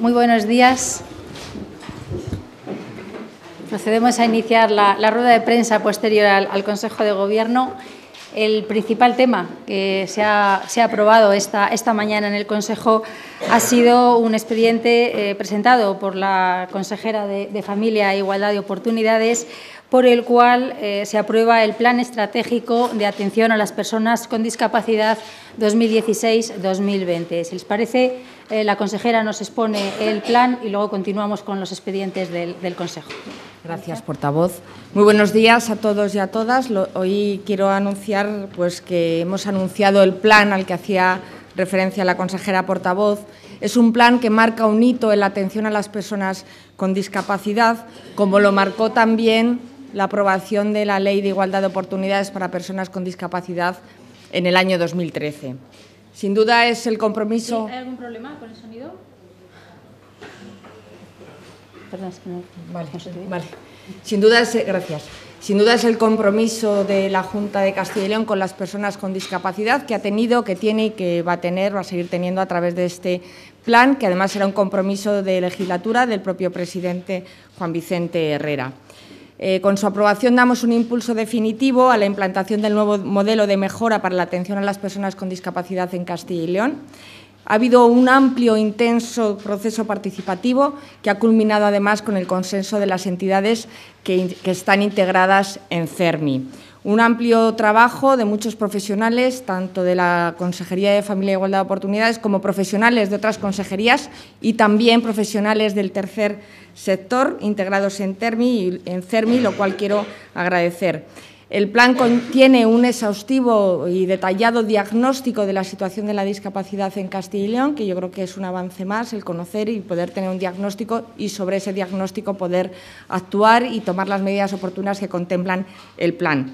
Muy buenos días. Procedemos a iniciar la, rueda de prensa posterior al, Consejo de Gobierno. El principal tema que se ha, aprobado esta, esta, mañana en el Consejo ha sido un expediente eh, presentado por la consejera de, Familia e Igualdad de Oportunidades por el cual eh, se aprueba el Plan Estratégico de Atención a las Personas con Discapacidad 2016-2020. les parece, eh, la consejera nos expone el plan y luego continuamos con los expedientes del, Consejo. Gracias, portavoz. Muy buenos días a todos y a todas. hoy quiero anunciar pues, que hemos anunciado el plan al que hacía referencia la consejera portavoz. Es un plan que marca un hito en la atención a las personas con discapacidad, como lo marcó también la aprobación de la Ley de Igualdad de Oportunidades para Personas con Discapacidad en el año 2013. Sin duda es el compromiso. ¿Hay algún problema con el sonido? vale. Sin duda eh, gracias. Sin duda es el compromiso de la Junta de Castilla y León con las personas con discapacidad que ha tenido, que tiene y que va a tener, va a seguir teniendo a través de este plan, que además era un compromiso de legislatura del propio presidente Juan Vicente Herrera. Eh, con su aprobación damos un impulso definitivo a la implantación del nuevo modelo de mejora para la atención a las personas con discapacidad en Castilla y León. Ha habido un amplio, intenso proceso participativo que ha culminado además con el consenso de las entidades que, que están integradas en CERMI un amplio trabajo de muchos profesionales, tanto de la Consejería de Familia y e Igualdad de Oportunidades como profesionales de otras consejerías y también profesionales del tercer sector integrados en, Termi, en CERMI, lo cual quiero agradecer. El plan contiene un exhaustivo y detallado diagnóstico de la situación de la discapacidad en Castilla y León, que yo creo que es un avance más el conocer y poder tener un diagnóstico y sobre ese diagnóstico poder actuar y tomar las medidas oportunas que contemplan el plan.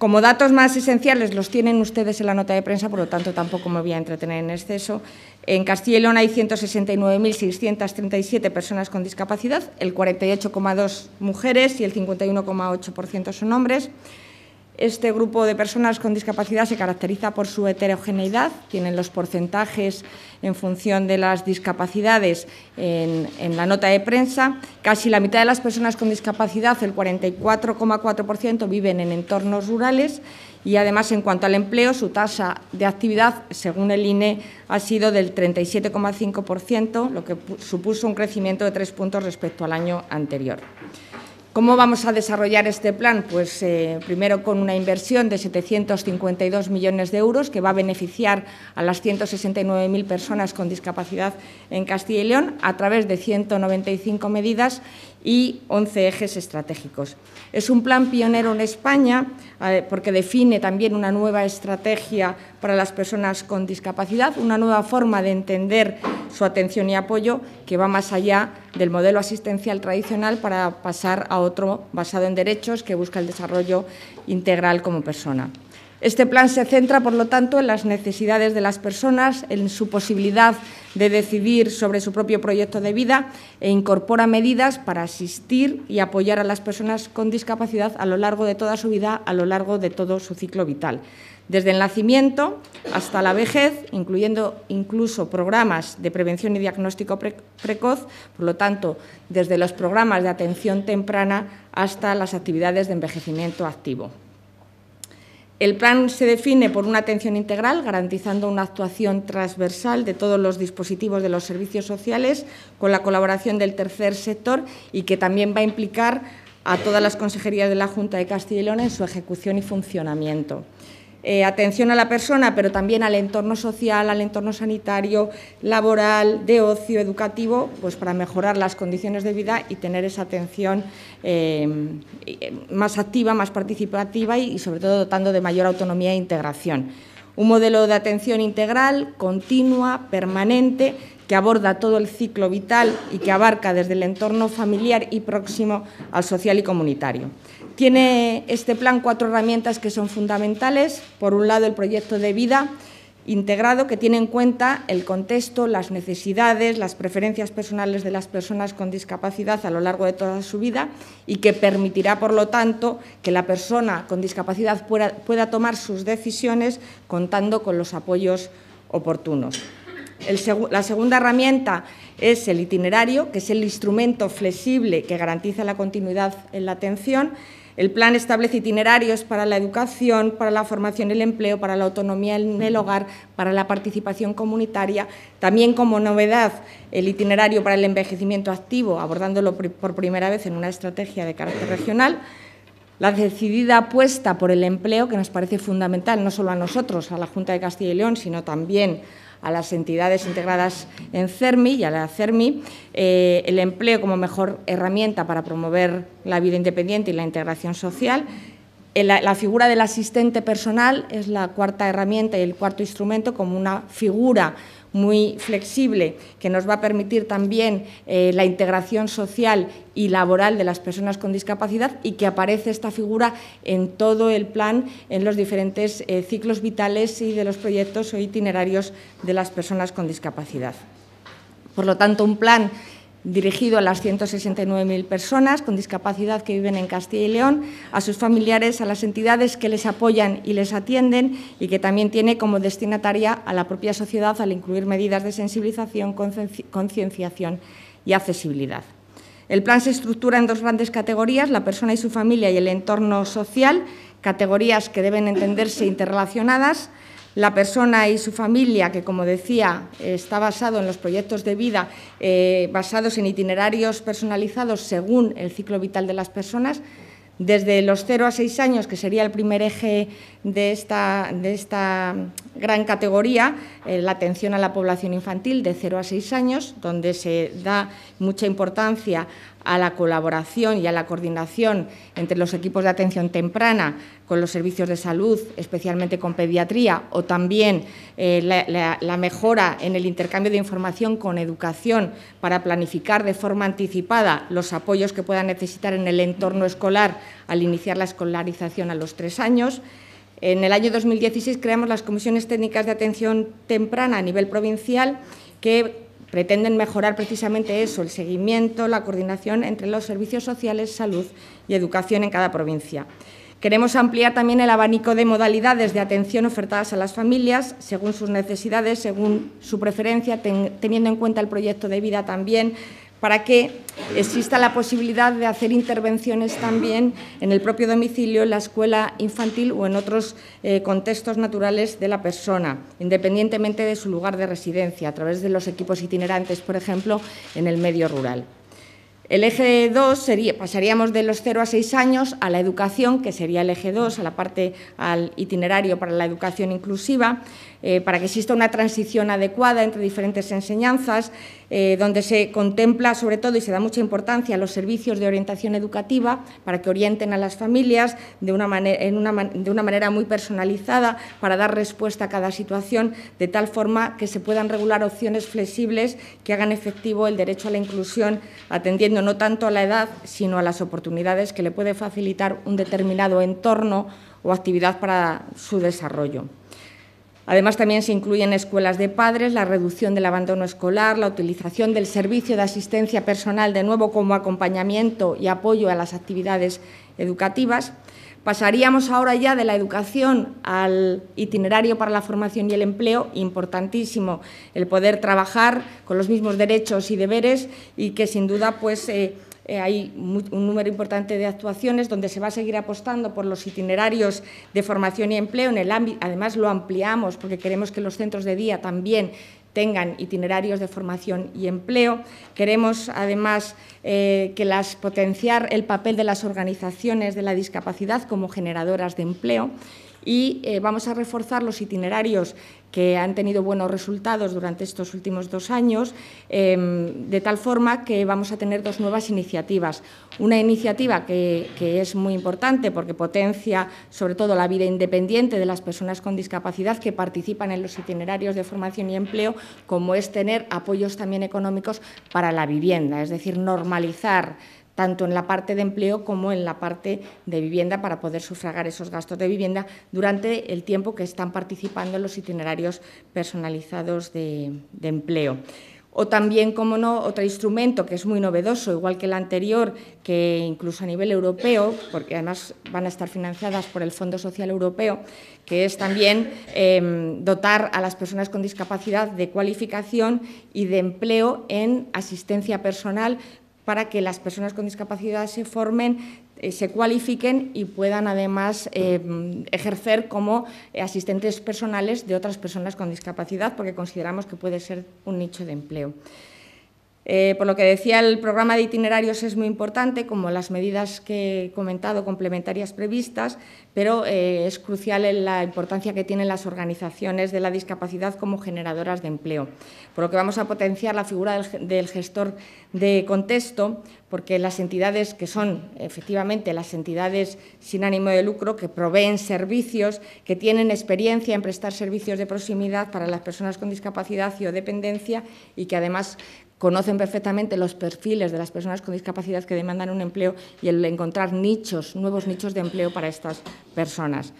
Como datos más esenciales los tienen ustedes en la nota de prensa, por lo tanto tampoco me voy a entretener en exceso. En Castilla y León hay 169.637 personas con discapacidad, el 48,2 mujeres y el 51,8% son hombres. Este grupo de personas con discapacidad se caracteriza por su heterogeneidad, tienen los porcentajes en función de las discapacidades en, la nota de prensa. Casi la mitad de las personas con discapacidad, el 44,4%, viven en entornos rurales y además en cuanto al empleo, su tasa de actividad, según el INE, ha sido del 37,5%, lo que supuso un crecimiento de tres puntos respecto al año anterior. ¿Cómo vamos a desarrollar este plan? Pues eh, primero con una inversión de 752 millones de euros que va a beneficiar a las 169.000 personas con discapacidad en Castilla y León a través de 195 medidas y 11 ejes estratégicos. Es un plan pionero en España eh, porque define también una nueva estrategia para las personas con discapacidad, una nueva forma de entender su atención y apoyo que va más allá del modelo asistencial tradicional para pasar a otro basado en derechos que busca el desarrollo integral como persona. Este plan se centra, por lo tanto, en las necesidades de las personas, en su posibilidad de decidir sobre su propio proyecto de vida e incorpora medidas para asistir y apoyar a las personas con discapacidad a lo largo de toda su vida, a lo largo de todo su ciclo vital desde el nacimiento hasta la vejez, incluyendo incluso programas de prevención y diagnóstico precoz, por lo tanto, desde los programas de atención temprana hasta las actividades de envejecimiento activo. El plan se define por una atención integral, garantizando una actuación transversal de todos los dispositivos de los servicios sociales, con la colaboración del tercer sector y que también va a implicar a todas las consejerías de la Junta de Castilla y León en su ejecución y funcionamiento. Eh, atención a la persona, pero también al entorno social, al entorno sanitario, laboral, de ocio, educativo, pues para mejorar las condiciones de vida y tener esa atención eh, eh, más activa, más participativa y sobre todo dotando de mayor autonomía e integración. Un modelo de atención integral, continua, permanente, que aborda todo el ciclo vital y que abarca desde el entorno familiar y próximo al social y comunitario. Tiene este plan cuatro herramientas que son fundamentales. Por un lado, el proyecto de vida integrado que tiene en cuenta el contexto, las necesidades, las preferencias personales de las personas con discapacidad a lo largo de toda su vida y que permitirá, por lo tanto, que la persona con discapacidad pueda, tomar sus decisiones contando con los apoyos oportunos. la segunda herramienta es el itinerario, que es el instrumento flexible que garantiza la continuidad en la atención el plan establece itinerarios para la educación, para la formación y el empleo, para la autonomía en el hogar, para la participación comunitaria. También como novedad, el itinerario para el envejecimiento activo, abordándolo por primera vez en una estrategia de carácter regional. La decidida apuesta por el empleo, que nos parece fundamental no solo a nosotros, a la Junta de Castilla y León, sino también a las entidades integradas en CERMI y a la CERMI eh, el empleo como mejor herramienta para promover la vida independiente y la integración social. Eh, la, la figura del asistente personal es la cuarta herramienta y el cuarto instrumento como una figura muy flexible que nos va a permitir también eh, la integración social y laboral de las personas con discapacidad y que aparece esta figura en todo el plan, en los diferentes eh, ciclos vitales y de los proyectos o itinerarios de las personas con discapacidad. Por lo tanto, un plan dirigido a las 169.000 personas con discapacidad que viven en Castilla y León, a sus familiares, a las entidades que les apoyan y les atienden y que también tiene como destinataria a la propia sociedad al incluir medidas de sensibilización, concienciación y accesibilidad. El plan se estructura en dos grandes categorías, la persona y su familia y el entorno social, categorías que deben entenderse interrelacionadas la persona y su familia, que como decía, está basado en los proyectos de vida eh, basados en itinerarios personalizados según el ciclo vital de las personas, desde los 0 a 6 años, que sería el primer eje de esta, de esta gran categoría, eh, la atención a la población infantil de 0 a 6 años, donde se da mucha importancia a la colaboración y a la coordinación entre los equipos de atención temprana con los servicios de salud, especialmente con pediatría, o también eh, la, la, mejora en el intercambio de información con educación para planificar de forma anticipada los apoyos que puedan necesitar en el entorno escolar al iniciar la escolarización a los tres años. En el año 2016 creamos las comisiones técnicas de atención temprana a nivel provincial que pretenden mejorar precisamente eso, el seguimiento, la coordinación entre los servicios sociales, salud y educación en cada provincia. Queremos ampliar también el abanico de modalidades de atención ofertadas a las familias, según sus necesidades, según su preferencia, teniendo en cuenta el proyecto de vida también, para que exista la posibilidad de hacer intervenciones también en el propio domicilio, en la escuela infantil o en otros eh, contextos naturales de la persona, independientemente de su lugar de residencia, a través de los equipos itinerantes, por ejemplo, en el medio rural. El eje 2 sería, pasaríamos de los 0 a 6 años a la educación, que sería el eje 2, a la parte al itinerario para la educación inclusiva, eh, para que exista una transición adecuada entre diferentes enseñanzas, eh, donde se contempla sobre todo y se da mucha importancia a los servicios de orientación educativa para que orienten a las familias de una manera muy personalizada para dar respuesta a cada situación, de tal forma que se puedan regular opciones flexibles que hagan efectivo el derecho a la inclusión, atendiendo no tanto a la edad, sino a las oportunidades que le puede facilitar un determinado entorno o actividad para su desarrollo. Además, también se incluyen escuelas de padres, la reducción del abandono escolar, la utilización del servicio de asistencia personal de nuevo como acompañamiento y apoyo a las actividades educativas. Pasaríamos ahora ya de la educación al itinerario para la formación y el empleo, importantísimo el poder trabajar con los mismos derechos y deberes y que sin duda pues eh, eh, hay un número importante de actuaciones donde se va a seguir apostando por los itinerarios de formación y empleo. En el ámbito, además, lo ampliamos porque queremos que los centros de día también tengan itinerarios de formación y empleo. Queremos, además, eh, que potenciar el papel de las organizaciones de la discapacidad como generadoras de empleo y eh, vamos a reforzar los itinerarios que han tenido buenos resultados durante estos últimos dos años, em, de tal forma que vamos a tener dos nuevas iniciativas. Una iniciativa que, es muy importante porque potencia sobre todo la vida independiente de las personas con discapacidad que participan en los itinerarios de formación y empleo, como es tener apoyos también económicos para la vivienda, es decir, normalizar tanto en la parte de empleo como en la parte de vivienda para poder sufragar esos gastos de vivienda durante el tiempo que están participando en los itinerarios personalizados de, empleo. O también, como no, otro instrumento que es muy novedoso, igual que el anterior, que incluso a nivel europeo, porque además van a estar financiadas por el Fondo Social Europeo, que es también em, dotar a las personas con discapacidad de cualificación y de empleo en asistencia personal para que las personas con discapacidad se formen, eh, se cualifiquen y puedan además eh, ejercer como asistentes personales de otras personas con discapacidad, porque consideramos que puede ser un nicho de empleo. Eh, por lo que decía, el programa de itinerarios es muy importante, como las medidas que he comentado complementarias previstas, pero eh, es crucial la importancia que tienen las organizaciones de la discapacidad como generadoras de empleo. Por lo que vamos a potenciar la figura del, del gestor de contexto, porque las entidades que son efectivamente las entidades sin ánimo de lucro, que proveen servicios, que tienen experiencia en prestar servicios de proximidad para las personas con discapacidad y o dependencia y que además conocen perfectamente los perfiles de las personas con discapacidad que demandan un empleo y el encontrar nichos, nuevos nichos de empleo para estas personas.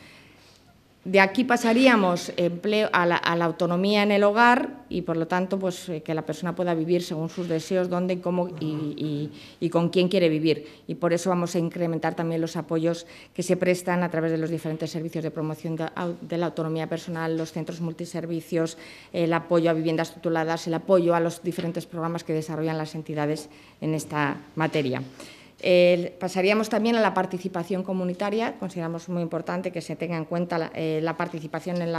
De aquí pasaríamos empleo, a, la, autonomía en el hogar y, por lo tanto, pues, eh, que la persona pueda vivir según sus deseos, dónde, cómo y, cómo y, con quién quiere vivir. Y por eso vamos a incrementar también los apoyos que se prestan a través de los diferentes servicios de promoción de, la autonomía personal, los centros multiservicios, el apoyo a viviendas tituladas, el apoyo a los diferentes programas que desarrollan las entidades en esta materia pasaríamos también a la participación comunitaria. Consideramos muy importante que se tenga en cuenta la, eh, participación en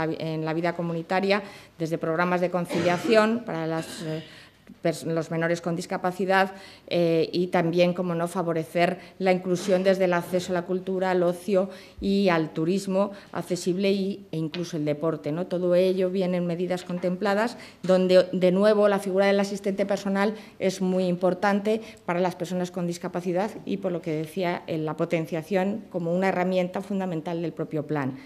la, vida comunitaria desde programas de conciliación para las eh, los menores con discapacidad eh, y también, como no, favorecer la inclusión desde el acceso a la cultura, al ocio y al turismo accesible y, e incluso el deporte. ¿no? Todo ello viene en medidas contempladas donde, de nuevo, la figura del asistente personal es muy importante para las personas con discapacidad y, por lo que decía, la potenciación como una herramienta fundamental del propio plan.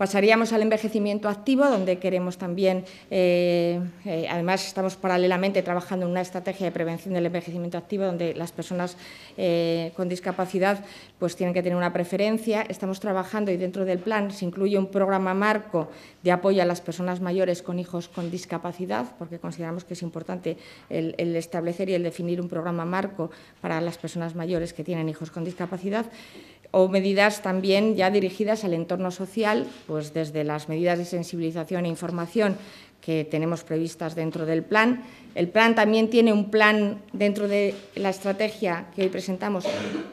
Pasaríamos al envejecimiento activo, donde queremos también, eh, eh, además estamos paralelamente trabajando en una estrategia de prevención del envejecimiento activo, donde las personas eh, con discapacidad pues tienen que tener una preferencia. Estamos trabajando y dentro del plan se incluye un programa marco de apoyo a las personas mayores con hijos con discapacidad, porque consideramos que es importante el establecer y el definir un programa marco para las personas mayores que tienen hijos con discapacidad o medidas también ya dirigidas al entorno social, pues desde las medidas de sensibilización e información que tenemos previstas dentro del plan. El plan también tiene un plan dentro de la estrategia que hoy presentamos,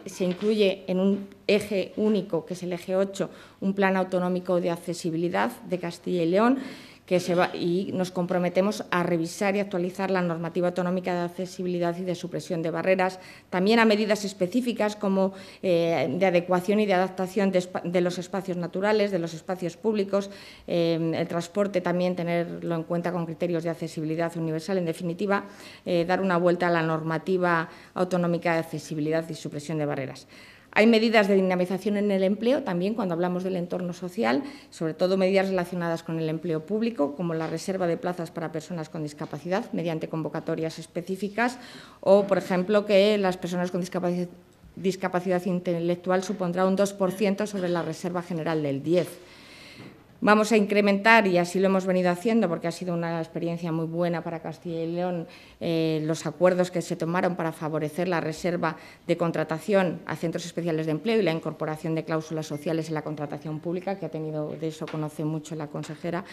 se incluye en un eje único, que es el eje 8, un plan autonómico de accesibilidad de Castilla y León, y nos comprometemos a revisar y actualizar la normativa autonómica de accesibilidad y de supresión de barreras, también a medidas específicas como eh, de adecuación y de adaptación de, los espacios naturales, de los espacios públicos, em, el transporte también tenerlo en cuenta con criterios de accesibilidad universal, en definitiva, eh, dar una vuelta a la normativa autonómica de accesibilidad y supresión de barreras. Hay medidas de dinamización en el empleo, también cuando hablamos del entorno social, sobre todo medidas relacionadas con el empleo público, como la reserva de plazas para personas con discapacidad mediante convocatorias específicas o, por ejemplo, que las personas con discapacidad, intelectual supondrá un 2% sobre la reserva general del 10%. Vamos a incrementar, y así lo hemos venido haciendo, porque ha sido una experiencia muy buena para Castilla y León, eh, los acuerdos que se tomaron para favorecer la reserva de contratación a centros especiales de empleo y la incorporación de cláusulas sociales en la contratación pública, que ha tenido, de eso conoce mucho la consejera,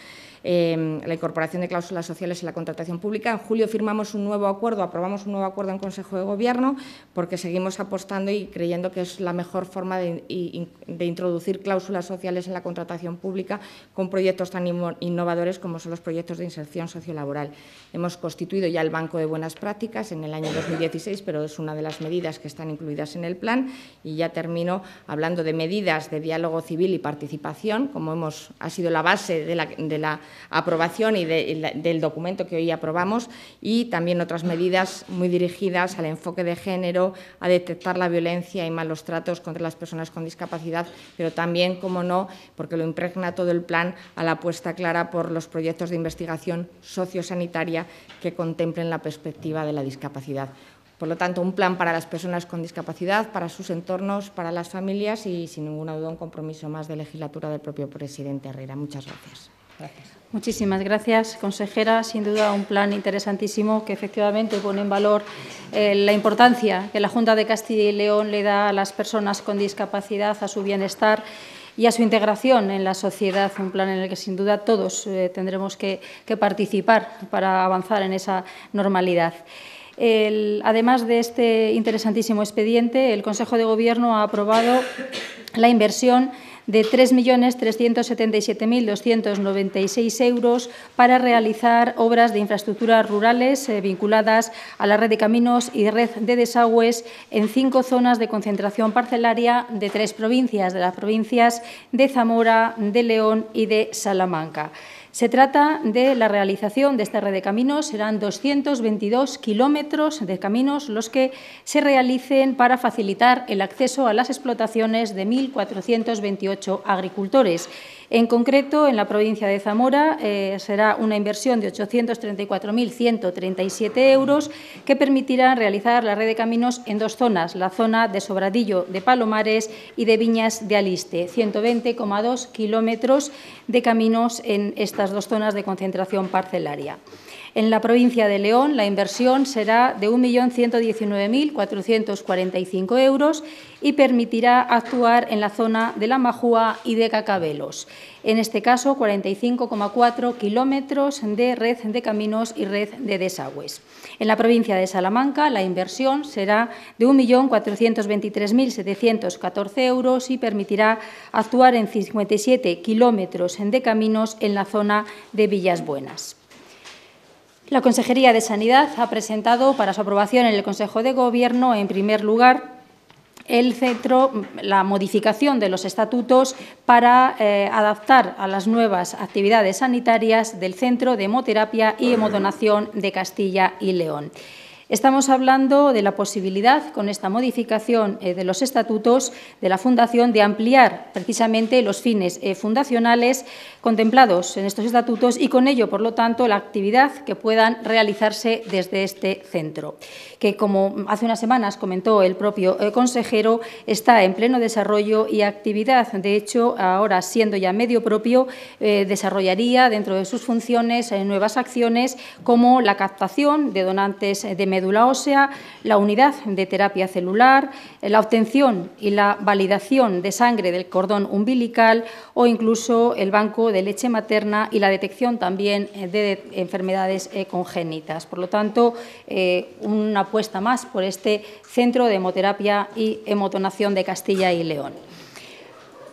em, la incorporación de cláusulas sociales en la contratación pública. En julio firmamos un nuevo acuerdo, aprobamos un nuevo acuerdo en Consejo de Gobierno, porque seguimos apostando y creyendo que es la mejor forma de introducir cláusulas sociales en la contratación pública con proyectos tan innovadores como son los proyectos de inserción sociolaboral. Hemos constituido ya el Banco de Buenas Prácticas en el año 2016, pero es una de las medidas que están incluidas en el plan. Y ya termino hablando de medidas de diálogo civil y participación, como hemos, ha sido la base de la, de la aprobación y del documento que hoy aprobamos, y también otras medidas muy dirigidas al enfoque de género, a detectar la violencia y malos tratos contra las personas con discapacidad, pero también, como no, porque lo impregna todo el plan a la apuesta clara por los proyectos de investigación sociosanitaria que contemplen la perspectiva de la discapacidad. Por lo tanto, un plan para las personas con discapacidad, para sus entornos, para las familias y, sin ninguna duda, un compromiso más de legislatura del propio presidente Herrera. Muchas gracias. Muchísimas gracias, consejera. Sin duda, un plan interesantísimo que efectivamente pone en valor eh, la importancia que la Junta de Castilla y León le da a las personas con discapacidad, a su bienestar y a su integración en la sociedad, un plan en el que sin duda todos eh, tendremos que, participar para avanzar en esa normalidad. además de este interesantísimo expediente, el Consejo de Gobierno ha aprobado la inversión de 3.377.296 euros para realizar obras de infraestructuras rurales eh, vinculadas a la red de caminos y red de desagües en cinco zonas de concentración parcelaria de tres provincias, de las provincias de Zamora, de León y de Salamanca. Se trata de la realización de esta red de caminos. Serán 222 kilómetros de caminos los que se realicen para facilitar el acceso a las explotaciones de 1.428 agricultores en concreto, en la provincia de Zamora eh, será una inversión de 834.137 euros que permitirá realizar la red de caminos en dos zonas, la zona de Sobradillo de Palomares y de Viñas de Aliste, 120,2 kilómetros de caminos en estas dos zonas de concentración parcelaria. En la provincia de León, la inversión será de 1.119.445 euros y permitirá actuar en la zona de La Majúa y de Cacabelos. En este caso, 45,4 kilómetros de red de caminos y red de desagües. En la provincia de Salamanca, la inversión será de 1.423.714 euros y permitirá actuar en 57 kilómetros de caminos en la zona de Villas Buenas. La Consejería de Sanidad ha presentado para su aprobación en el Consejo de Gobierno, en primer lugar, el centro, la modificación de los estatutos para eh, adaptar a las nuevas actividades sanitarias del Centro de Hemoterapia y Hemodonación de Castilla y León. Estamos hablando de la posibilidad, con esta modificación eh, de los estatutos de la Fundación, de ampliar precisamente los fines eh, fundacionales contemplados en estos estatutos y con ello, por lo tanto, la actividad que puedan realizarse desde este centro, que, como hace unas semanas comentó el propio eh, consejero, está en pleno desarrollo y actividad. De hecho, ahora, siendo ya medio propio, eh, desarrollaría dentro de sus funciones eh, nuevas acciones como la captación de donantes de médula ósea, la unidad de terapia celular, la obtención y la validación de sangre del cordón umbilical o incluso el banco de de leche materna y la detección también eh, de enfermedades eh, congénitas. Por lo tanto, eh, una apuesta más por este Centro de Hemoterapia y Hemotonación de Castilla y León.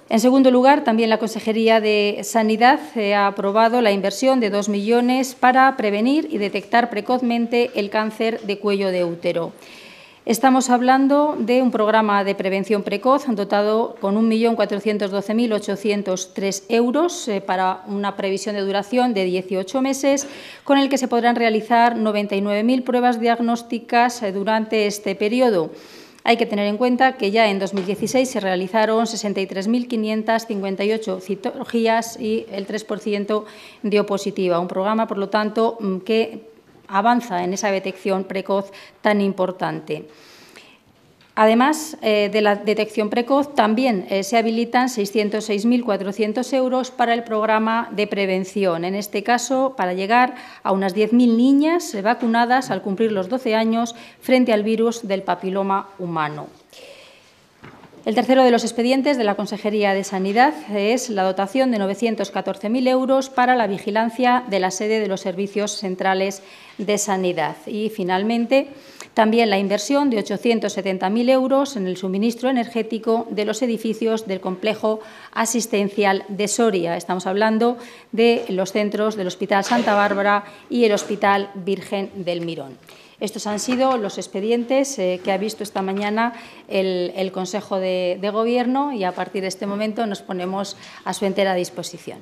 En segundo lugar, también la Consejería de Sanidad ha aprobado la inversión de 2 millones para prevenir y detectar precozmente el cáncer de cuello de útero. Estamos hablando de un programa de prevención precoz dotado con 1.412.803 euros eh, para una previsión de duración de 18 meses, con el que se podrán realizar 99.000 pruebas diagnósticas eh, durante este periodo. Hay que tener en cuenta que ya en 2016 se realizaron 63.558 citologías y el 3% dio positiva. Un programa, por lo tanto, mm, que avanza en esa detección precoz tan importante. Además eh, de la detección precoz, también eh, se habilitan 606.400 euros para el programa de prevención. En este caso, para llegar a unas 10.000 niñas vacunadas al cumplir los 12 años frente al virus del papiloma humano. El tercero de los expedientes de la Consejería de Sanidad es la dotación de 914.000 euros para la vigilancia de la sede de los servicios centrales de sanidad. Y, finalmente, también la inversión de 870.000 euros en el suministro energético de los edificios del complejo asistencial de Soria. Estamos hablando de los centros del Hospital Santa Bárbara y el Hospital Virgen del Mirón. Estos han sido los expedientes eh, que ha visto esta mañana el, Consejo de, Gobierno y a partir de este momento nos ponemos a su entera disposición.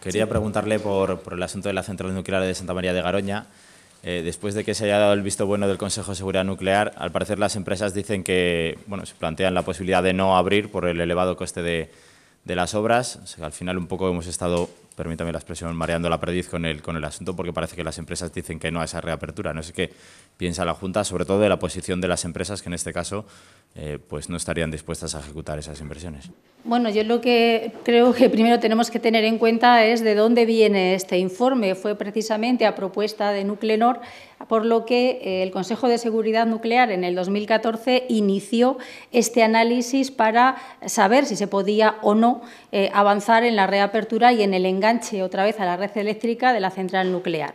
quería, preguntarle por, el asunto de la central nuclear de Santa María de Garoña. Eh, después de que se haya dado el visto bueno del Consejo de Seguridad Nuclear, al parecer las empresas dicen que bueno, se plantean la posibilidad de no abrir por el elevado coste de, de las obras. al final un poco hemos estado, permítame la expresión, mareando la perdiz con el, con el asunto porque parece que las empresas dicen que no a esa reapertura. No sé qué piensa la Junta, sobre todo de la posición de las empresas que en este caso eh, pues no estarían dispuestas a ejecutar esas inversiones. Bueno, yo lo que creo que primero tenemos que tener en cuenta es de dónde viene este informe. Fue precisamente a propuesta de Nuclenor por lo que eh, el Consejo de Seguridad Nuclear en el 2014 inició este análisis para saber si se podía o no eh, avanzar en la reapertura y en el enganche otra vez a la red eléctrica de la central nuclear.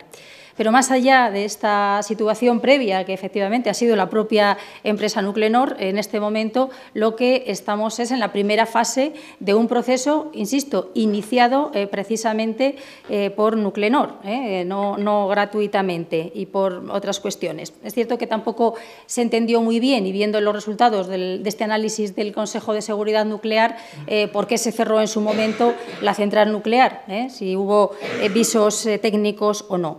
Pero más allá de esta situación previa, que efectivamente ha sido la propia empresa Nuclenor, en este momento lo que estamos es en la primera fase de un proceso, insisto, iniciado eh, precisamente eh, por Nuclenor, eh, no, gratuitamente y por otras cuestiones. Es cierto que tampoco se entendió muy bien y viendo los resultados de este análisis del Consejo de Seguridad Nuclear, por qué se cerró en su momento la central nuclear, si hubo visos técnicos o no.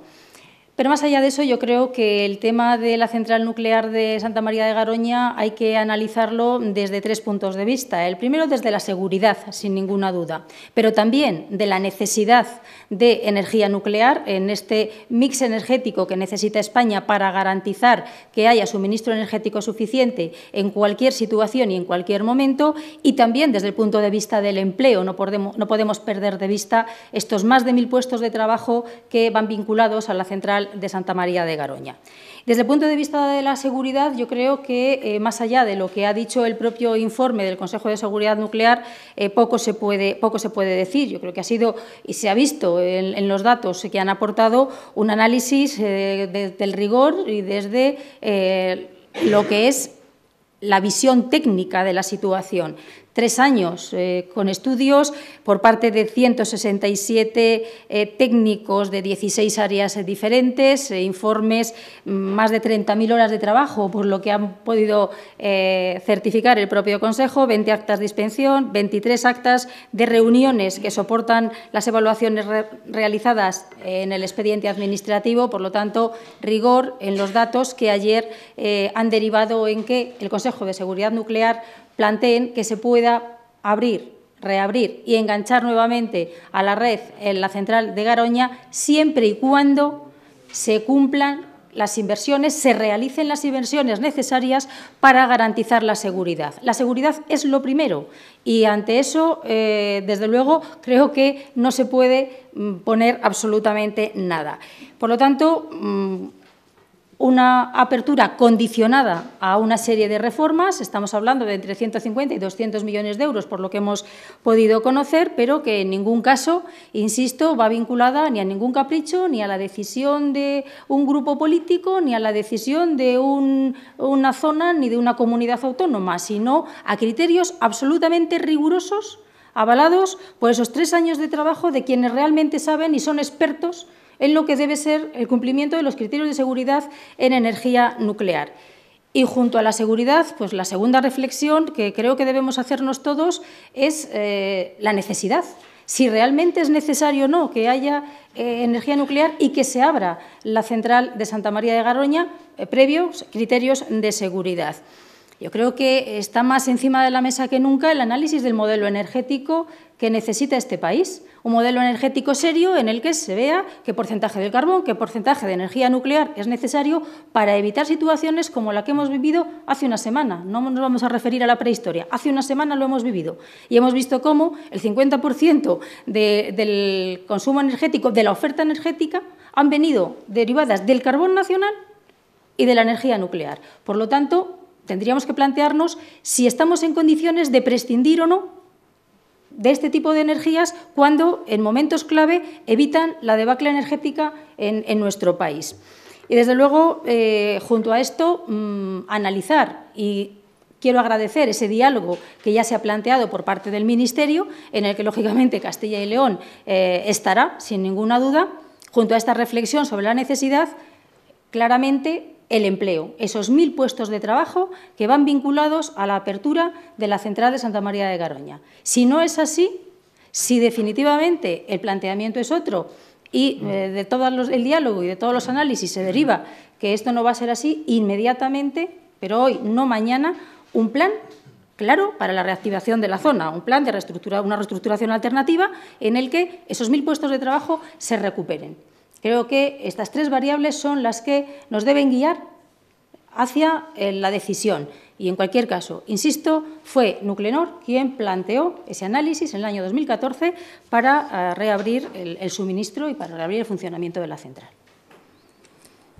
Pero más allá de eso, yo creo que el tema de la central nuclear de Santa María de Garoña hay que analizarlo desde tres puntos de vista. El primero, desde la seguridad, sin ninguna duda, pero también de la necesidad de energía nuclear en este mix energético que necesita España para garantizar que haya suministro energético suficiente en cualquier situación y en cualquier momento, y también desde el punto de vista del empleo. No podemos, perder de vista estos más de mil puestos de trabajo que van vinculados a la central de Santa María de Garoña. Desde el punto de vista de la seguridad, yo creo que, eh, más allá de lo que ha dicho el propio informe del Consejo de Seguridad Nuclear, eh, poco, se puede, poco se puede decir. Yo creo que ha sido, y se ha visto en, los datos que han aportado, un análisis eh, del rigor y desde lo que es la visión técnica de la situación tres años eh, con estudios por parte de 167 eh, técnicos de 16 áreas eh, diferentes, informes, mm, más de 30.000 horas de trabajo, por lo que han podido certificar el propio Consejo, 20 actas de dispensión, 23 actas de reuniones que soportan las evaluaciones realizadas en el expediente administrativo, por lo tanto, rigor en los datos que ayer han derivado en que el Consejo de Seguridad Nuclear planteen que se pueda abrir reabrir y enganchar nuevamente a la red en la central de Garoña siempre y cuando se cumplan las inversiones, se realicen las inversiones necesarias para garantizar la seguridad. La seguridad es lo primero y ante eso, eh, desde luego, creo que no se puede mm, poner absolutamente nada. Por lo tanto, mm, una apertura condicionada a una serie de reformas, estamos hablando de entre 150 y 200 millones de euros, por lo que hemos podido conocer, pero que en ningún caso, insisto, va vinculada ni a ningún capricho, ni a la decisión de un grupo político, ni a la decisión de una zona ni de una comunidad autónoma, sino a criterios absolutamente rigurosos, avalados por esos tres años de trabajo de quienes realmente saben y son expertos en lo que debe ser el cumplimiento de los criterios de seguridad en energía nuclear. Y junto a la seguridad, pues la segunda reflexión que creo que debemos hacernos todos es eh, la necesidad. Si realmente es necesario o no que haya eh, energía nuclear y que se abra la central de Santa María de Garoña, eh, previos criterios de seguridad. Yo creo que está más encima de la mesa que nunca el análisis del modelo energético que necesita este país. Un modelo energético serio en el que se vea qué porcentaje del carbón, qué porcentaje de energía nuclear es necesario para evitar situaciones como la que hemos vivido hace una semana. No nos vamos a referir a la prehistoria. Hace una semana lo hemos vivido y hemos visto cómo el 50% del consumo energético, de la oferta energética, han venido derivadas del carbón nacional y de la energía nuclear. Por lo tanto, tendríamos que plantearnos si estamos en condiciones de prescindir o no de este tipo de energías cuando en momentos clave evitan la debacle energética en, nuestro país. Y desde luego, eh, junto a esto, mm, analizar y quiero agradecer ese diálogo que ya se ha planteado por parte del Ministerio, en el que lógicamente Castilla y León eh, estará, sin ninguna duda, junto a esta reflexión sobre la necesidad, claramente el empleo, esos mil puestos de trabajo que van vinculados a la apertura de la central de Santa María de Garoña. Si no es así, si definitivamente el planteamiento es otro y eh, mm. de todo el diálogo y de todos los análisis se deriva que esto no va a ser así, inmediatamente, pero hoy, no mañana, un plan claro para la reactivación de la zona, un plan de reestructura, una reestructuración alternativa en el que esos mil puestos de trabajo se recuperen. Creo que estas tres variables son las que nos deben guiar hacia eh, la decisión. Y en cualquier caso, insisto, fue Nuclenor quien planteó ese análisis en el año 2014 para eh, reabrir el suministro y para reabrir el funcionamiento de la central.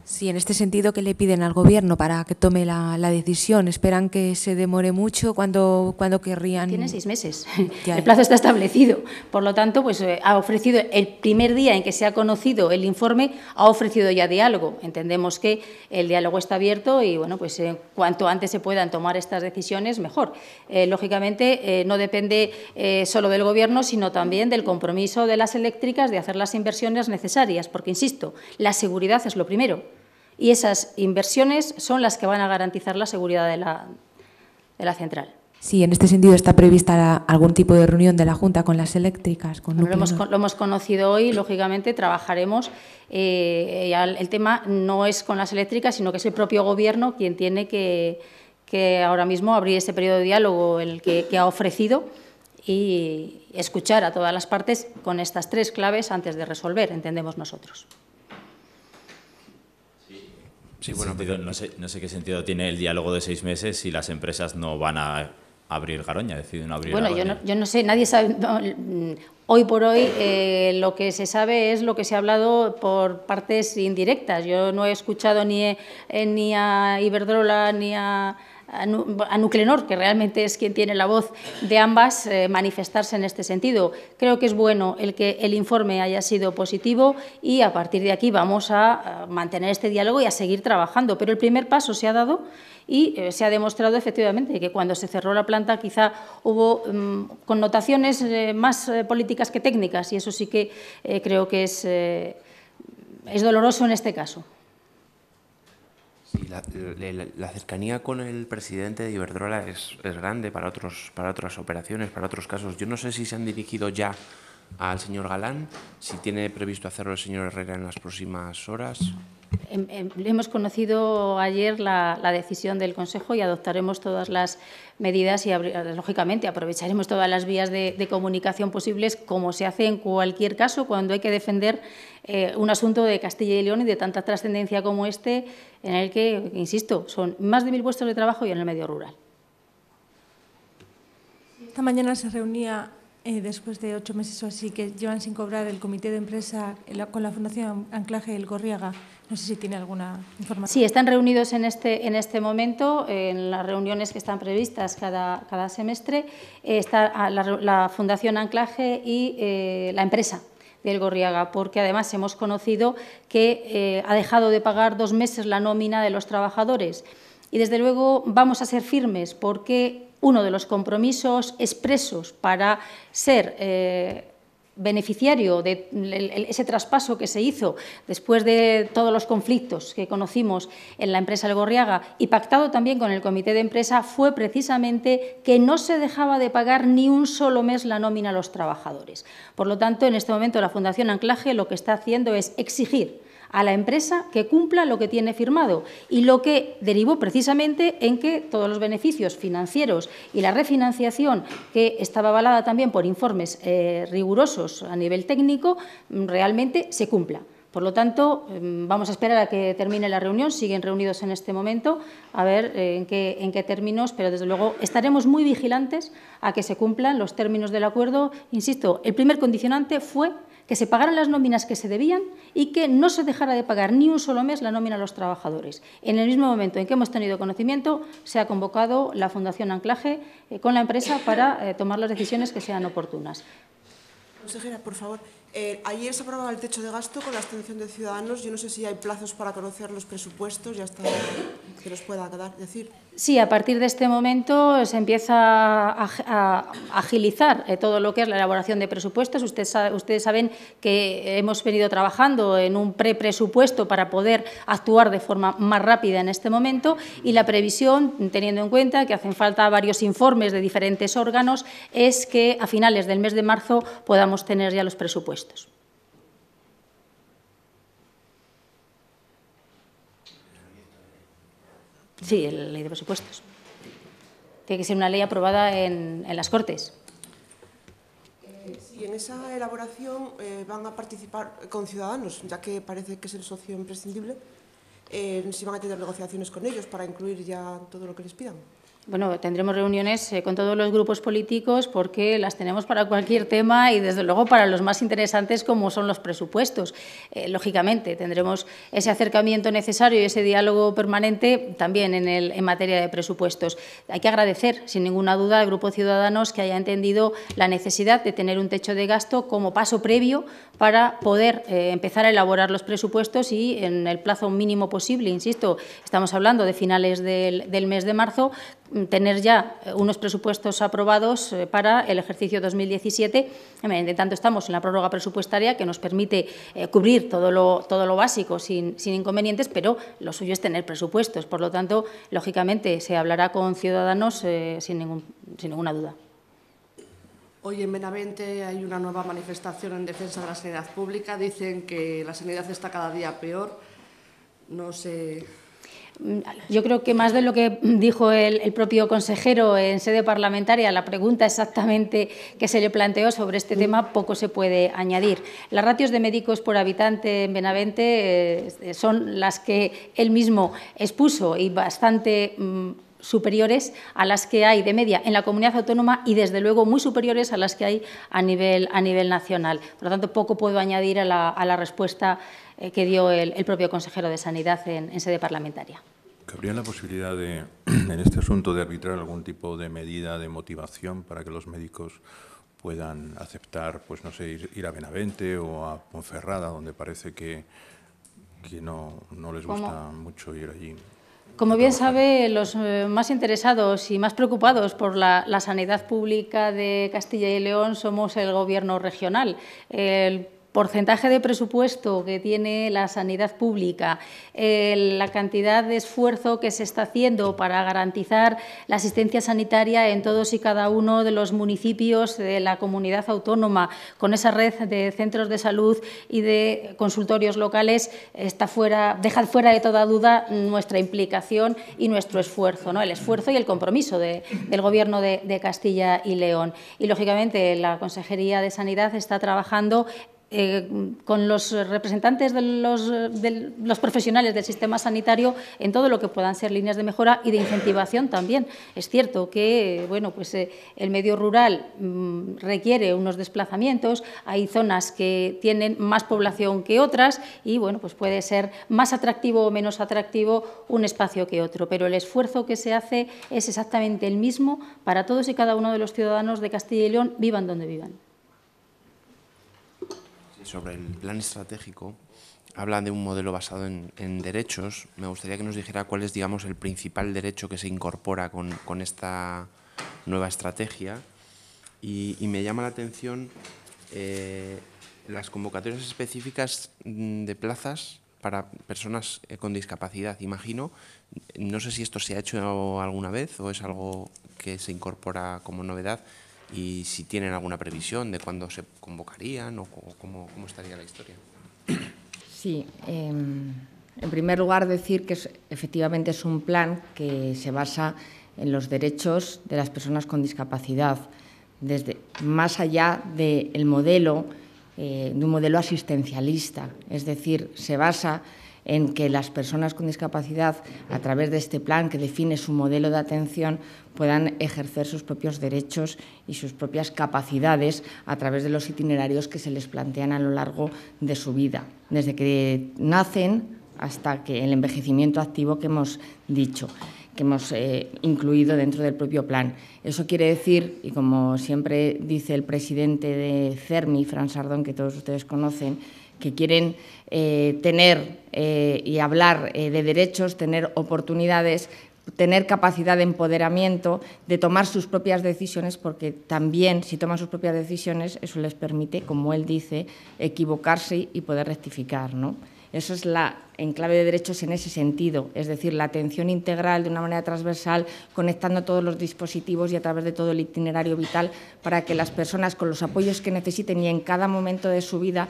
Sí, en este sentido, ¿qué le piden al Gobierno para que tome la, decisión? ¿Esperan que se demore mucho? ¿Cuándo, cuando querrían...? Tiene seis meses. el plazo está establecido. Por lo tanto, pues eh, ha ofrecido el primer día en que se ha conocido el informe, ha ofrecido ya diálogo. Entendemos que el diálogo está abierto y, bueno, pues eh, cuanto antes se puedan tomar estas decisiones, mejor. Eh, lógicamente, no depende solo del Gobierno, sino también del compromiso de las eléctricas de hacer las inversiones necesarias, porque, insisto, la seguridad es lo primero y esas inversiones son las que van a garantizar la seguridad de la, central. Sí, en este sentido está prevista algún tipo de reunión de la Junta con las eléctricas. Con lo, hemos, conocido hoy, lógicamente trabajaremos. Eh, el tema no es con las eléctricas, sino que es el propio Gobierno quien tiene que, ahora mismo abrir ese periodo de diálogo el que ha ofrecido y escuchar a todas las partes con estas tres claves antes de resolver, entendemos nosotros. Sí, bueno, no, sé, no sé qué sentido tiene el diálogo de seis meses si las empresas no van a abrir Garoña, deciden abrir Bueno, Garoña. Yo, no, yo no sé, nadie sabe. hoy por hoy eh, lo que se sabe es lo que se ha hablado por partes indirectas. Yo no he escuchado ni, eh, ni a Iberdrola ni a a Nuclenor, que realmente es quien tiene la voz de ambas, eh, manifestarse en este sentido. Creo que es bueno el que el informe haya sido positivo y a partir de aquí vamos a mantener este diálogo y a seguir trabajando. Pero el primer paso se ha dado y eh, se ha demostrado efectivamente que cuando se cerró la planta quizá hubo mm, connotaciones eh, más políticas que técnicas y eso sí que creo que es, es doloroso en este caso la, cercanía con el presidente de Iberdrola es, es grande para, otros, para otras operaciones, para otros casos. Yo no sé si se han dirigido ya al señor Galán, si tiene previsto hacerlo el señor Herrera en las próximas horas. Em, em, hemos conocido ayer la, decisión del Consejo y adoptaremos todas las medidas y, lógicamente, aprovecharemos todas las vías de, comunicación posibles, como se hace en cualquier caso cuando hay que defender eh, un asunto de Castilla y León y de tanta trascendencia como este, en el que, insisto, son más de mil puestos de trabajo y en el medio rural. Esta mañana se reunía eh, después de ocho meses o así que llevan sin cobrar el comité de empresa con la Fundación Anclaje El Gorriaga. No sé si tiene alguna información. Sí, están reunidos en este, en este momento, en las reuniones que están previstas cada, cada semestre, eh, está ah, la, la, Fundación Anclaje y eh, la empresa del Gorriaga, porque además hemos conocido que ha dejado de pagar dos meses la nómina de los trabajadores. Y desde luego vamos a ser firmes porque uno de los compromisos expresos para ser eh, beneficiario de ese traspaso que se hizo después de todos los conflictos que conocimos en la empresa Gorriaga y pactado también con el comité de empresa fue precisamente que no se dejaba de pagar ni un solo mes la nómina a los trabajadores. Por lo tanto, en este momento la Fundación Anclaje lo que está haciendo es exigir a la empresa que cumpla lo que tiene firmado y lo que derivó precisamente en que todos los beneficios financieros y la refinanciación, que estaba avalada también por informes eh, rigurosos a nivel técnico, mm, realmente se cumpla. Por lo tanto, mm, vamos a esperar a que termine la reunión, siguen reunidos en este momento, a ver eh, en qué, en qué términos, pero desde luego estaremos muy vigilantes a que se cumplan los términos del acuerdo. Insisto, el primer condicionante fue que se pagaran las nóminas que se debían y que no se dejara de pagar ni un solo mes la nómina a los trabajadores. En el mismo momento en que hemos tenido conocimiento, se ha convocado la Fundación Anclaje eh, con la empresa para eh, tomar las decisiones que sean oportunas. Consejera, por favor. Eh, ayer se aprobaba el techo de gasto con la abstención de Ciudadanos. Yo no sé si hay plazos para conocer los presupuestos Ya hasta que los pueda decir. Sí, a partir de este momento se empieza a, agilizar eh, todo lo que es la elaboración de presupuestos. Ustedes, saben que hemos venido trabajando en un prepresupuesto para poder actuar de forma más rápida en este momento y la previsión, teniendo en cuenta que hacen falta varios informes de diferentes órganos, es que a finales del mes de marzo podamos tener ya los presupuestos. Sí, la ley de presupuestos. Tiene que ser una ley aprobada en, las Cortes. Y en esa elaboración eh, van a participar con Ciudadanos, ya que parece que es el socio imprescindible. Eh, si van a tener negociaciones con ellos para incluir ya todo lo que les pidan. Bueno, tendremos reuniones eh, con todos los grupos políticos porque las tenemos para cualquier tema y, desde luego, para los más interesantes como son los presupuestos. Eh, lógicamente, tendremos ese acercamiento necesario y ese diálogo permanente también en, el, en materia de presupuestos. Hay que agradecer, sin ninguna duda, al Grupo Ciudadanos que haya entendido la necesidad de tener un techo de gasto como paso previo para poder eh, empezar a elaborar los presupuestos y en el plazo mínimo posible, insisto, estamos hablando de finales del mes de marzo, tener ya eh, unos presupuestos aprobados eh, para el ejercicio 2017. De tanto, estamos en la prórroga presupuestaria que nos permite eh, cubrir todo lo, todo lo básico sin, sin inconvenientes, pero lo suyo es tener presupuestos. Por lo tanto, lógicamente, se hablará con ciudadanos sin, ningún, sin ninguna duda. Hoy en Benavente hay una nueva manifestación en defensa de la sanidad pública. Dicen que la sanidad está cada día peor. No se… Yo creo que más de lo que dijo el, propio consejero en sede parlamentaria, la pregunta exactamente que se le planteó sobre este tema, poco se puede añadir. Las ratios de médicos por habitante en Benavente eh, son las que él mismo expuso y bastante mm, superiores a las que hay de media en la comunidad autónoma y, desde luego, muy superiores a las que hay a nivel, a nivel nacional. Por lo tanto, poco puedo añadir a la, a la respuesta eh, que dio el, propio consejero de Sanidad en, sede parlamentaria. ¿Habría la posibilidad de, en este asunto de arbitrar algún tipo de medida de motivación para que los médicos puedan aceptar, pues no sé, ir, a Benavente o a Ponferrada, donde parece que, que no, no, les gusta mucho ir allí? Como bien sabe, los eh, más interesados y más preocupados por la, sanidad pública de Castilla y León somos el Gobierno regional. El porcentaje de presupuesto que tiene la sanidad pública, eh, la cantidad de esfuerzo que se está haciendo para garantizar la asistencia sanitaria en todos y cada uno de los municipios de la comunidad autónoma, con esa red de centros de salud y de consultorios locales, está fuera, deja fuera de toda duda nuestra implicación y nuestro esfuerzo, ¿no? el esfuerzo y el compromiso del Gobierno de, de Castilla y León. Y, lógicamente, la Consejería de Sanidad está trabajando eh, con los representantes de los, profesionales del sistema sanitario en todo lo que puedan ser líneas de mejora y de incentivación también. Es cierto que bueno, pues, eh, el medio rural mm, requiere unos desplazamientos, hay zonas que tienen más población que otras y bueno, pues puede ser más atractivo o menos atractivo un espacio que otro, pero el esfuerzo que se hace es exactamente el mismo para todos y cada uno de los ciudadanos de Castilla y León, vivan donde vivan sobre el plan estratégico habla de un modelo basado en, derechos. Me gustaría que nos dijera cuál es, digamos, el principal derecho que se incorpora con, esta nueva estrategia. Y, me llama la atención eh, las convocatorias específicas mm, de plazas para personas eh, con discapacidad, imagino. No sé si esto se ha hecho alguna vez o es algo que se incorpora como novedad y si tienen alguna previsión de cuándo se convocarían o cómo, estaría la historia. Sí, em, en primer lugar decir que efectivamente es un plan que se basa en los derechos de las personas con discapacidad, desde más allá del modelo, eh, de un modelo asistencialista, es decir, se basa en que las personas con discapacidad, a través de este plan que define su modelo de atención, puedan ejercer sus propios derechos y sus propias capacidades a través de los itinerarios que se les plantean a lo largo de su vida, desde que nacen hasta que el envejecimiento activo que hemos dicho que hemos eh, incluido dentro del propio plan. Eso quiere decir, y como siempre dice el presidente de CERMI, Fran Sardón, que todos ustedes conocen, que quieren eh, tener eh, y hablar eh, de derechos, tener oportunidades, tener capacidad de empoderamiento, de tomar sus propias decisiones, porque también si toman sus propias decisiones, eso les permite, como él dice, equivocarse y poder rectificar. ¿no? Eso es la enclave de derechos en ese sentido, es decir, la atención integral de una manera transversal, conectando todos los dispositivos y a través de todo el itinerario vital para que las personas con los apoyos que necesiten y en cada momento de su vida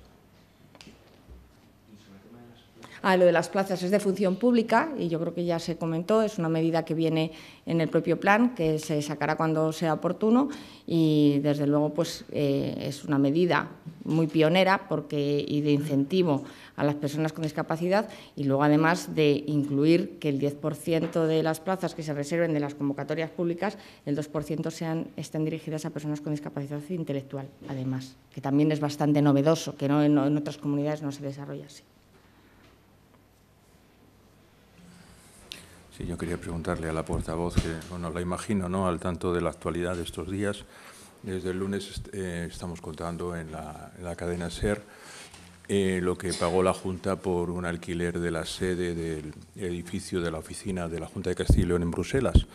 a lo de las plazas es de función pública y yo creo que ya se comentó, es una medida que viene en el propio plan, que se sacará cuando sea oportuno y desde luego pues eh, es una medida muy pionera porque y de incentivo a las personas con discapacidad y luego además de incluir que el 10% de las plazas que se reserven de las convocatorias públicas, el 2% sean, estén dirigidas a personas con discapacidad intelectual, además, que también es bastante novedoso, que no, en otras comunidades no se desarrolla así. Y yo quería preguntarle a la portavoz, que no la imagino ¿no? al tanto de la actualidad de estos días. Desde el lunes eh, estamos contando en la, cadena SER eh, lo que pagó la Junta por un alquiler de la sede del edificio de la oficina de la Junta de Castilla y León en Bruselas,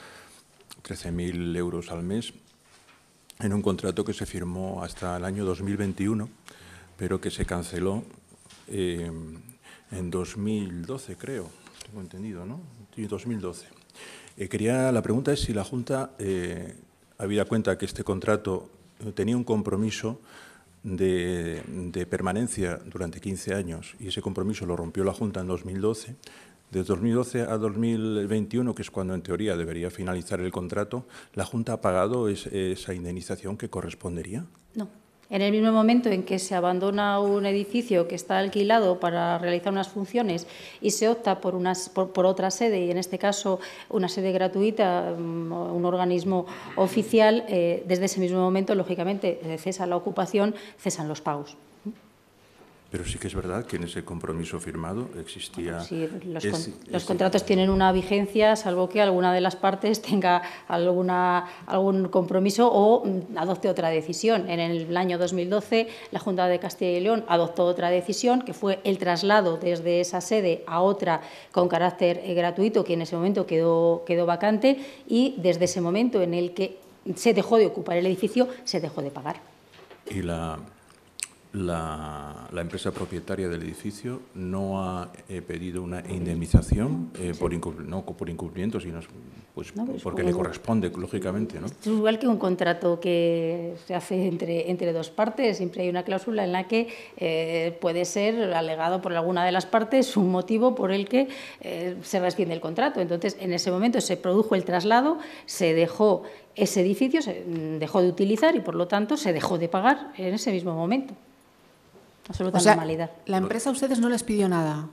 13.000 euros al mes, en un contrato que se firmó hasta el año 2021, pero que se canceló eh, en 2012, creo, tengo entendido, ¿no? Y 2012. Eh, quería, la pregunta es si la Junta, eh, había cuenta que este contrato eh, tenía un compromiso de, permanencia durante 15 años y ese compromiso lo rompió la Junta en 2012. De 2012 a 2021, que es cuando en teoría debería finalizar el contrato, ¿la Junta ha pagado esa indemnización que correspondería? En el mismo momento en que se abandona un edificio que está alquilado para realizar unas funciones y se opta por, por, otra sede, y en este caso una sede gratuita, mm, un organismo oficial, eh, desde ese mismo momento, lógicamente, eh, cesa la ocupación, cesan los pagos. Pero sí que es verdad que en ese compromiso firmado existía... los, contratos tienen una vigencia, salvo que alguna de las partes tenga alguna, algún compromiso o mm, adopte otra decisión. En el año 2012, la Junta de Castilla y León adoptó otra decisión, que fue el traslado desde esa sede a otra con carácter eh, gratuito, que en ese momento quedó, quedó vacante, y desde ese momento en el que se dejó de ocupar el edificio, se dejó de pagar. Y la la, empresa propietaria del edificio no ha eh, pedido una indemnización eh, por no por incumplimiento, sino pues, pues, porque le corresponde, lógicamente. Es igual que un contrato que se hace entre, entre dos partes, siempre hay una cláusula en la que eh, puede ser alegado por alguna de las partes un motivo por el que se rescinde el contrato. Entonces, en ese momento se produjo el traslado, se dejó ese edificio, se mm, dejó de utilizar y, por lo tanto, se dejó de pagar en ese mismo momento absoluta La empresa a ustedes no les pidió nada.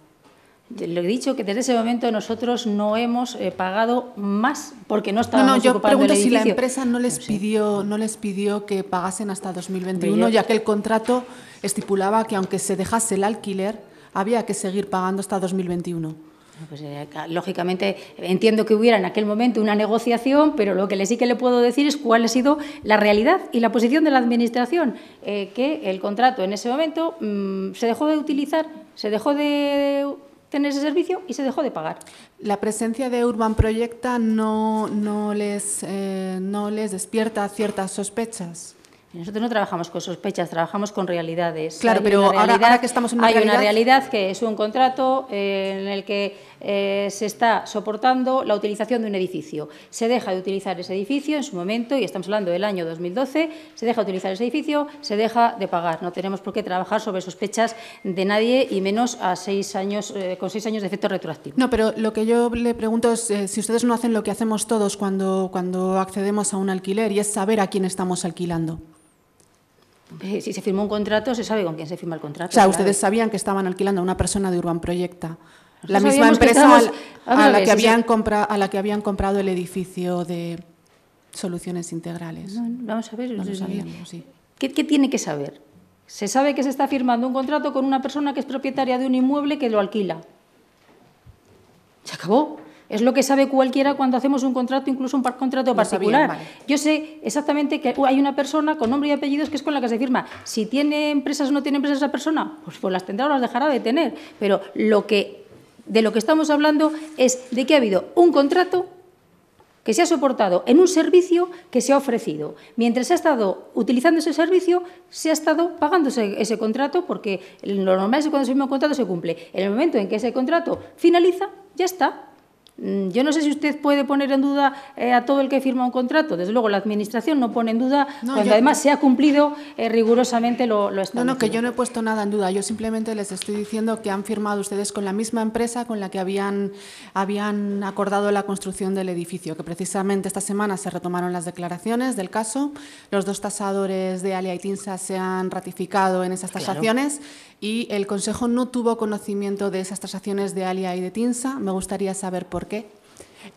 Lo he dicho que desde ese momento nosotros no hemos eh, pagado más porque no estábamos No, no, yo pregunto si la empresa no les, pidió, no les pidió que pagasen hasta 2021, ya que el contrato estipulaba que aunque se dejase el alquiler, había que seguir pagando hasta 2021. Pues, eh, lógicamente entiendo que hubiera en aquel momento una negociación, pero lo que sí que le puedo decir es cuál ha sido la realidad y la posición de la Administración, eh, que el contrato en ese momento mm, se dejó de utilizar, se dejó de tener ese servicio y se dejó de pagar. La presencia de Urban Proyecta no, les, eh, no les despierta ciertas sospechas. Nosotros no trabajamos con sospechas, trabajamos con realidades. Claro, pero ahora, que estamos en una hay realidad... Hay una realidad que es un contrato eh, en el que eh, se está soportando la utilización de un edificio. Se deja de utilizar ese edificio en su momento, y estamos hablando del año 2012, se deja de utilizar ese edificio, se deja de pagar. No tenemos por qué trabajar sobre sospechas de nadie y menos a seis años, eh, con seis años de efecto retroactivo. No, pero lo que yo le pregunto es si ustedes no hacen lo que hacemos todos cuando, cuando accedemos a un alquiler y es saber a quién estamos alquilando. Eh, si se firmó un contrato, se sabe con quién se firma el contrato. O sea, ustedes sabían que estaban alquilando a una persona de Urban Proyecta. La misma empresa a, la, que habían comprado el edificio de soluciones integrales. vamos a ver, no lo sabíamos, ¿Qué, ¿qué tiene que saber? Se sabe que se está firmando un contrato con una persona que es propietaria de un inmueble que lo alquila. Se acabó. Es lo que sabe cualquiera cuando hacemos un contrato, incluso un contrato particular. Yo sé exactamente que hay una persona con nombre y apellidos que es con la que se firma. Si tiene empresas o no tiene empresas esa persona, pues, pues, las tendrá o las dejará de tener. Pero lo que, de lo que estamos hablando es de que ha habido un contrato que se ha soportado en un servicio que se ha ofrecido. Mientras se ha estado utilizando ese servicio, se ha estado pagando ese contrato porque lo normal es que cuando se firma un contrato se cumple. En el momento en que ese contrato finaliza, ya está, Mm, yo no sé si usted puede poner en duda eh, a todo el que firma un contrato. Desde luego, la Administración no pone en duda cuando además se ha cumplido eh, rigurosamente lo, establecido. No, no, que yo no he puesto nada en duda. Yo simplemente les estoy diciendo que han firmado ustedes con la misma empresa con la que habían, habían acordado la construcción del edificio, que precisamente esta semana se retomaron las declaraciones del caso. Los dos tasadores de Alia y Tinsa se han ratificado en esas tasaciones y el Consejo no tuvo conocimiento de esas tasaciones de Alia y de Tinsa. Me gustaría saber por por qué.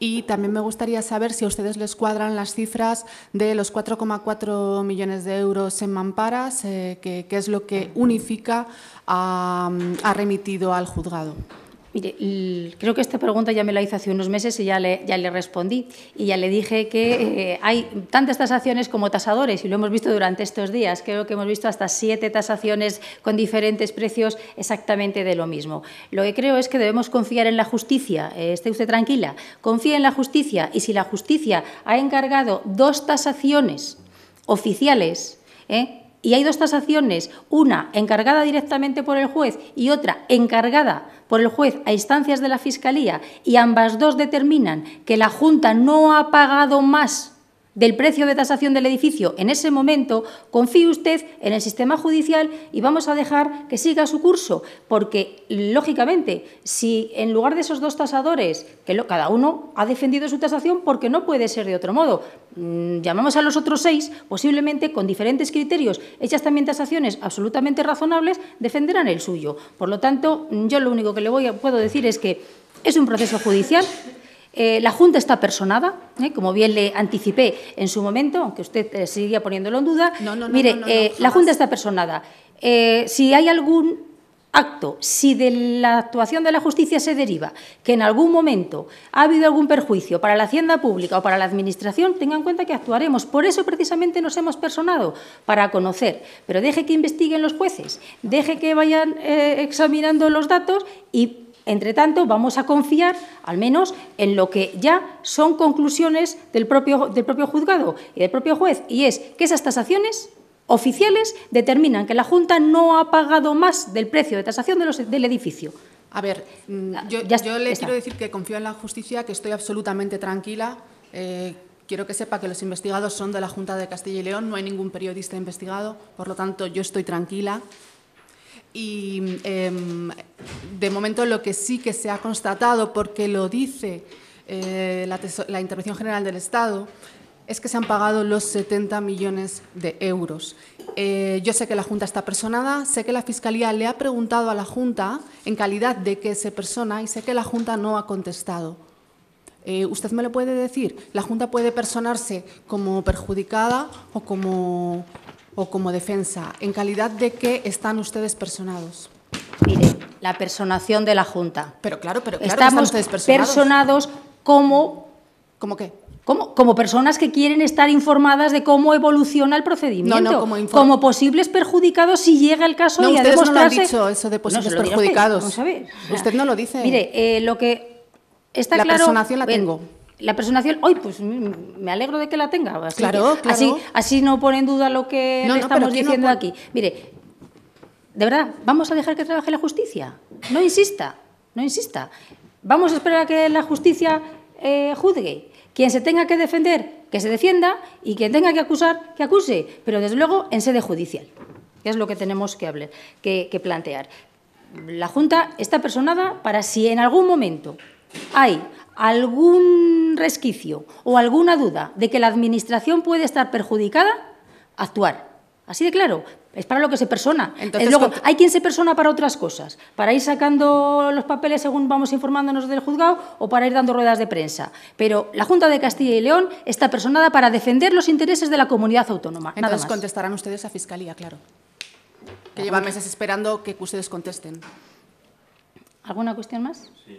Y también me gustaría saber si a ustedes les cuadran las cifras de los 4,4 millones de euros en mamparas, eh, que, es lo que unifica mm, ha remitido al juzgado. Mire, creo que esta pregunta ya me la hice hace unos meses y ya le, respondí. Y ya le dije que eh, hay tantas tasaciones como tasadores, y lo hemos visto durante estos días. Creo que hemos visto hasta siete tasaciones con diferentes precios exactamente de lo mismo. Lo que creo es que debemos confiar en la justicia. Eh, esté usted tranquila. Confía en la justicia. Y si la justicia ha encargado dos tasaciones oficiales, ¿eh? y hay dos tasaciones, una encargada directamente por el juez y otra encargada por el juez a instancias de la Fiscalía, y ambas dos determinan que la Junta no ha pagado más del precio de tasación del edificio en ese momento, confíe usted en el sistema judicial y vamos a dejar que siga su curso, porque lógicamente, si en lugar de esos dos tasadores, que cada uno ha defendido su tasación porque no puede ser de otro modo, mm, llamamos a los otros seis, posiblemente con diferentes criterios, hechas también tasaciones absolutamente razonables, defenderán el suyo. Por lo tanto, yo lo único que le voy a, puedo decir es que es un proceso judicial eh, la Junta está personada, ¿eh? como bien le anticipé en su momento, aunque usted eh, seguía poniéndolo en duda. No, no, Mire, la Junta está personada. si hay algún acto, si de la actuación de la justicia se deriva que en algún momento ha habido algún perjuicio para la hacienda pública o para la administración, tengan en cuenta que actuaremos. Por eso precisamente nos hemos personado, para conocer. Pero deje que investiguen los jueces, deje que vayan examinando los datos y entre tanto, vamos a confiar al menos en lo que ya son conclusiones del propio, del propio juzgado y del propio juez, y es que esas tasaciones oficiales determinan que la Junta no ha pagado más del precio de tasación del edificio. A ver, mm, ah, yo, yo le quiero decir que confío en la justicia, que estoy absolutamente tranquila. Eh, quiero que sepa que los investigados son de la Junta de Castilla y León, no hay ningún periodista investigado, por lo tanto yo estoy tranquila. Y em, de momento lo que sí que se ha constatado, porque lo dice eh, la, Intervención General del Estado, es que se han pagado los 70 millones de euros. Eh, yo sé que la Junta está personada, sé que la Fiscalía le ha preguntado a la Junta en calidad de que se persona y sé que la Junta no ha contestado. Eh, ¿Usted me lo puede decir? ¿La Junta puede personarse como perjudicada o como, o como defensa, en calidad de qué están ustedes personados. Mire, la personación de la Junta. Pero claro, pero claro estamos están ustedes personados. personados como... ¿Cómo qué? Como, como, personas que quieren estar informadas de cómo evoluciona el procedimiento, no, no, como, como, posibles perjudicados si llega el caso y a demostrarse. No, no lo han dicho eso de posibles perjudicados. Usted, Usted no lo dice. Mire, eh, lo que está claro. La personación la tengo la personación, hoy pues mm, me alegro de que la tenga. Así claro, Así, no pone en duda lo que estamos diciendo aquí. Mire, de verdad, vamos a dejar que trabaje la justicia. No insista, no insista. Vamos a esperar a que la justicia eh, juzgue. Quien se tenga que defender, que se defienda, y quien tenga que acusar, que acuse, pero desde luego en sede judicial, es lo que tenemos que, hablar, que, que plantear. La Junta está personada para si en algún momento hay algún resquicio o alguna duda de que la Administración puede estar perjudicada, actuar. Así de claro, es para lo que se persona. Entonces, luego, hay quien se persona para otras cosas, para ir sacando los papeles según vamos informándonos del juzgado o para ir dando ruedas de prensa. Pero la Junta de Castilla y León está personada para defender los intereses de la comunidad autónoma. Entonces nada más. contestarán ustedes a Fiscalía, claro. Que llevan meses esperando que ustedes contesten. ¿Alguna cuestión más? Sí.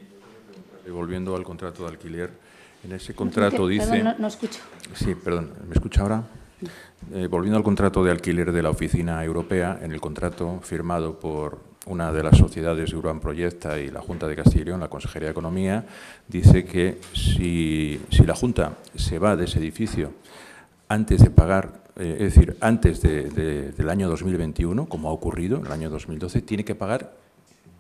Eh, volviendo al contrato de alquiler, en ese contrato dice... no, Sí, perdón, ¿me escucha ahora? Eh, volviendo al contrato de alquiler de la Oficina Europea, en el contrato firmado por una de las sociedades de Urban Proyecta y la Junta de Castilla y León, la Consejería de Economía, dice que si, la Junta se va de ese edificio antes de pagar, eh, es decir, antes del año 2021, como ha ocurrido en el año 2012, tiene que pagar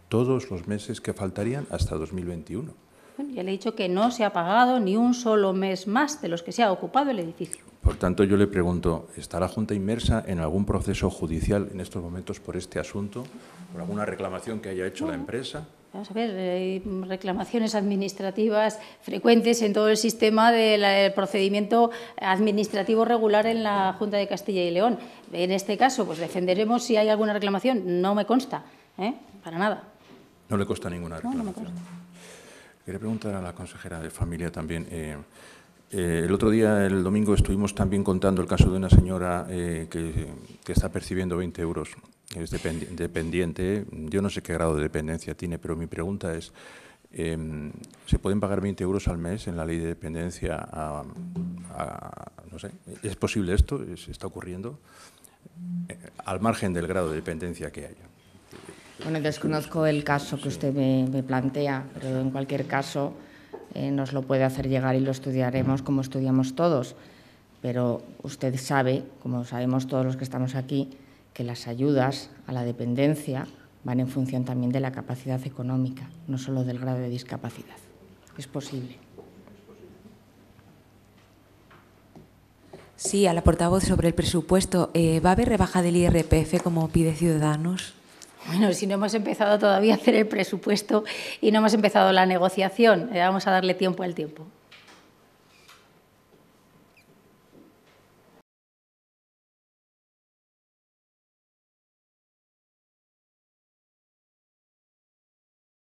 todos los meses que faltarían hasta 2021. Bueno, ya le he dicho que no se ha pagado ni un solo mes más de los que se ha ocupado el edificio. Por tanto, yo le pregunto, ¿está la Junta inmersa en algún proceso judicial en estos momentos por este asunto, por alguna reclamación que haya hecho la empresa? Vamos a ver, hay reclamaciones administrativas frecuentes en todo el sistema del procedimiento administrativo regular en la Junta de Castilla y León. En este caso, pues defenderemos si hay alguna reclamación. No me consta, ¿eh? para nada. No le consta ninguna reclamación. Quería preguntar a la consejera de Familia también. Eh, eh, el otro día, el domingo, estuvimos también contando el caso de una señora eh, que, está percibiendo 20 euros. Es dependiente. Yo no sé qué grado de dependencia tiene, pero mi pregunta es, em, ¿se pueden pagar 20 euros al mes en la ley de dependencia? no sé, ¿Es posible esto? ¿Se está ocurriendo? al margen del grado de dependencia que haya. Bueno, desconozco el caso que usted me, plantea, pero en cualquier caso eh, nos lo puede hacer llegar y lo estudiaremos como estudiamos todos. Pero usted sabe, como sabemos todos los que estamos aquí, que las ayudas a la dependencia van en función también de la capacidad económica, no solo del grado de discapacidad. Es posible. Sí, a la portavoz sobre el presupuesto. Eh, ¿Va a haber rebaja del IRPF como pide Ciudadanos? Bueno, si no hemos empezado todavía a hacer el presupuesto y no hemos empezado la negociación, eh, vamos a darle tiempo al tiempo.